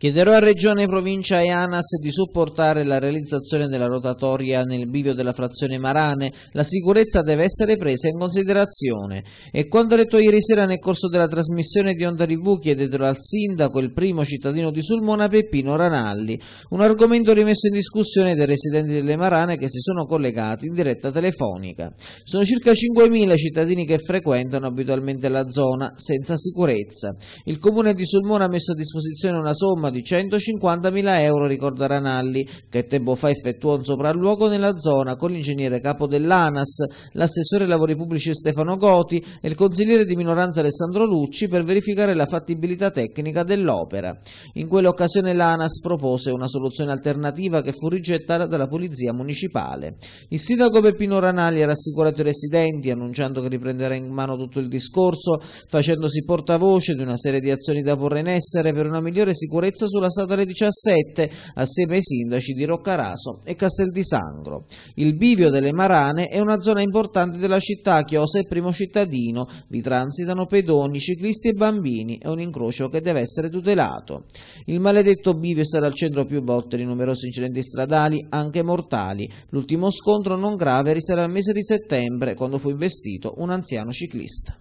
Chiederò a Regione, Provincia e ANAS di supportare la realizzazione della rotatoria nel bivio della frazione Marane. La sicurezza deve essere presa in considerazione. E quando detto ieri sera nel corso della trasmissione di Onda TV chiedetelo al sindaco, il primo cittadino di Sulmona, Peppino Ranalli. Un argomento rimesso in discussione dai residenti delle Marane che si sono collegati in diretta telefonica. Sono circa 5.000 cittadini che frequentano abitualmente la zona senza sicurezza. Il comune di Sulmona ha messo a disposizione una somma di 150.000 euro, ricorda Ranalli, che tempo fa effettuò un sopralluogo nella zona con l'ingegnere capo dell'ANAS, l'assessore ai lavori pubblici Stefano Goti e il consigliere di minoranza Alessandro Lucci per verificare la fattibilità tecnica dell'opera. In quell'occasione l'ANAS propose una soluzione alternativa che fu rigettata dalla Polizia Municipale. Il sindaco Peppino Ranalli ha rassicurato i residenti annunciando che riprenderà in mano tutto il discorso, facendosi portavoce di una serie di azioni da porre in essere per una migliore sicurezza sicurezza sulla statale 17 assieme ai sindaci di Roccaraso e Castel di Sangro. Il bivio delle Marane è una zona importante della città chiosa osa il primo cittadino, vi transitano pedoni, ciclisti e bambini, è un incrocio che deve essere tutelato. Il maledetto bivio sarà al centro più volte di numerosi incidenti stradali, anche mortali. L'ultimo scontro non grave risale al mese di settembre, quando fu investito un anziano ciclista.